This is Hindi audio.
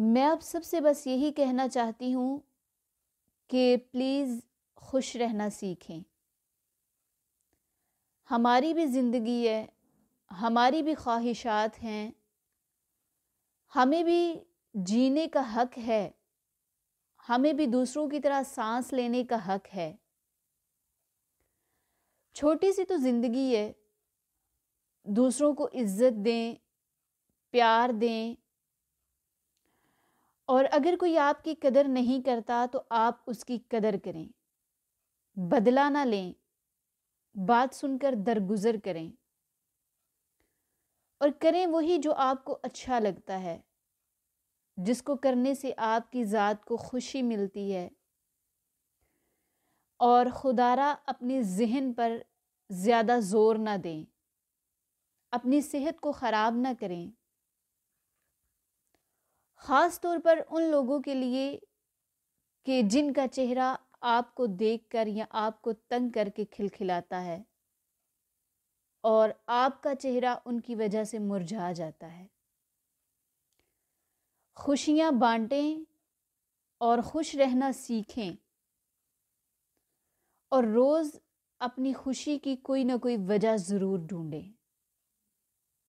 मैं आप सबसे बस यही कहना चाहती हूँ कि प्लीज़ खुश रहना सीखें हमारी भी ज़िंदगी है हमारी भी ख्वाहिशात हैं हमें भी जीने का हक है हमें भी दूसरों की तरह सांस लेने का हक है छोटी सी तो ज़िंदगी है दूसरों को इज्जत दें प्यार दें और अगर कोई आपकी कदर नहीं करता तो आप उसकी कदर करें बदला ना लें बात सुनकर दरगुजर करें और करें वही जो आपको अच्छा लगता है जिसको करने से आपकी ज़ात को खुशी मिलती है और खुदारा अपने जहन पर ज़्यादा ज़ोर ना दें अपनी सेहत को ख़राब ना करें ख़ास तौर पर उन लोगों के लिए कि जिनका चेहरा आपको देखकर या आपको तंग करके खिलखिलाता है और आपका चेहरा उनकी वजह से मुरझा जाता है खुशियां बांटें और खुश रहना सीखें और रोज़ अपनी खुशी की कोई ना कोई वजह ज़रूर ढूंढें